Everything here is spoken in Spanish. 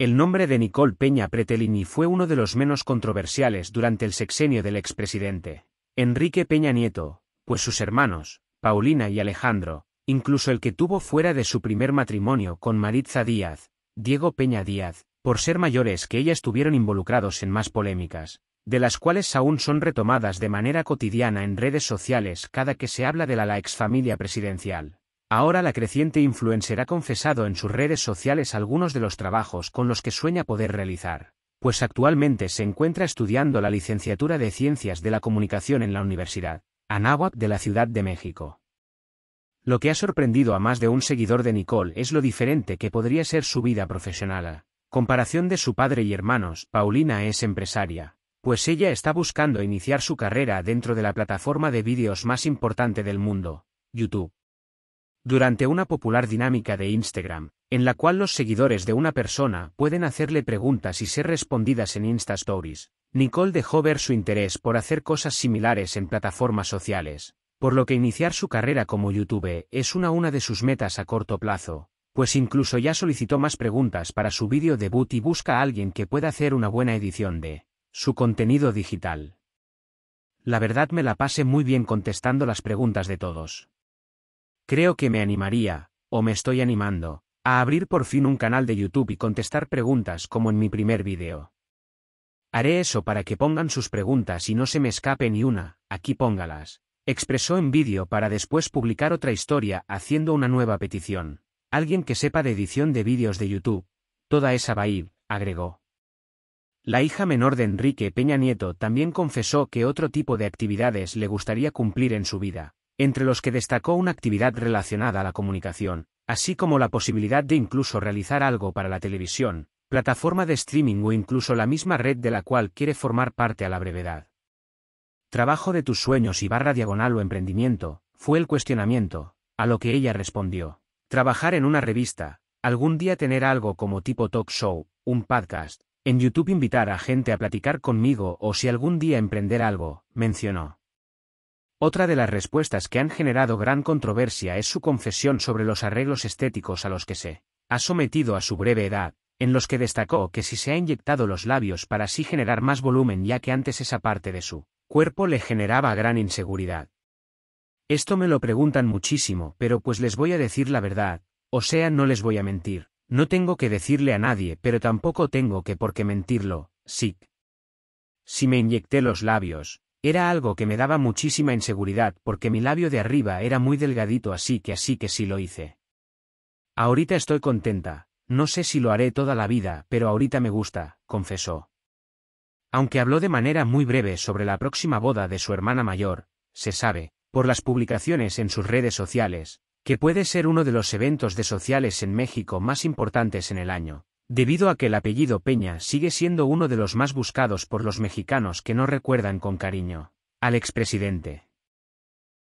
El nombre de Nicole Peña Pretelini fue uno de los menos controversiales durante el sexenio del expresidente Enrique Peña Nieto, pues sus hermanos, Paulina y Alejandro, incluso el que tuvo fuera de su primer matrimonio con Maritza Díaz, Diego Peña Díaz, por ser mayores que ella estuvieron involucrados en más polémicas, de las cuales aún son retomadas de manera cotidiana en redes sociales cada que se habla de la la ex familia presidencial. Ahora la creciente influencer ha confesado en sus redes sociales algunos de los trabajos con los que sueña poder realizar, pues actualmente se encuentra estudiando la licenciatura de Ciencias de la Comunicación en la Universidad Anáhuac de la Ciudad de México. Lo que ha sorprendido a más de un seguidor de Nicole es lo diferente que podría ser su vida profesional comparación de su padre y hermanos. Paulina es empresaria, pues ella está buscando iniciar su carrera dentro de la plataforma de vídeos más importante del mundo, YouTube durante una popular dinámica de Instagram, en la cual los seguidores de una persona pueden hacerle preguntas y ser respondidas en Insta Stories, Nicole dejó ver su interés por hacer cosas similares en plataformas sociales, por lo que iniciar su carrera como YouTube es una una de sus metas a corto plazo, pues incluso ya solicitó más preguntas para su vídeo debut y busca a alguien que pueda hacer una buena edición de su contenido digital. La verdad me la pasé muy bien contestando las preguntas de todos. Creo que me animaría, o me estoy animando, a abrir por fin un canal de YouTube y contestar preguntas como en mi primer vídeo. Haré eso para que pongan sus preguntas y no se me escape ni una, aquí póngalas. Expresó en vídeo para después publicar otra historia haciendo una nueva petición. Alguien que sepa de edición de vídeos de YouTube. Toda esa ir, agregó. La hija menor de Enrique Peña Nieto también confesó que otro tipo de actividades le gustaría cumplir en su vida, entre los que destacó una actividad relacionada a la comunicación, así como la posibilidad de incluso realizar algo para la televisión, plataforma de streaming o incluso la misma red de la cual quiere formar parte a la brevedad. Trabajo de tus sueños y barra diagonal o emprendimiento, fue el cuestionamiento, a lo que ella respondió. Trabajar en una revista, algún día tener algo como tipo talk show, un podcast, en YouTube invitar a gente a platicar conmigo o si algún día emprender algo, mencionó. Otra de las respuestas que han generado gran controversia es su confesión sobre los arreglos estéticos a los que se ha sometido a su breve edad, en los que destacó que si se ha inyectado los labios para así generar más volumen ya que antes esa parte de su cuerpo le generaba gran inseguridad. Esto me lo preguntan muchísimo, pero pues les voy a decir la verdad, o sea, no les voy a mentir, no tengo que decirle a nadie, pero tampoco tengo que por qué mentirlo, sí. Si me inyecté los labios, era algo que me daba muchísima inseguridad porque mi labio de arriba era muy delgadito así que así que sí lo hice. Ahorita estoy contenta, no sé si lo haré toda la vida, pero ahorita me gusta, confesó. Aunque habló de manera muy breve sobre la próxima boda de su hermana mayor, se sabe, por las publicaciones en sus redes sociales, que puede ser uno de los eventos de sociales en México más importantes en el año. Debido a que el apellido Peña sigue siendo uno de los más buscados por los mexicanos que no recuerdan con cariño al expresidente.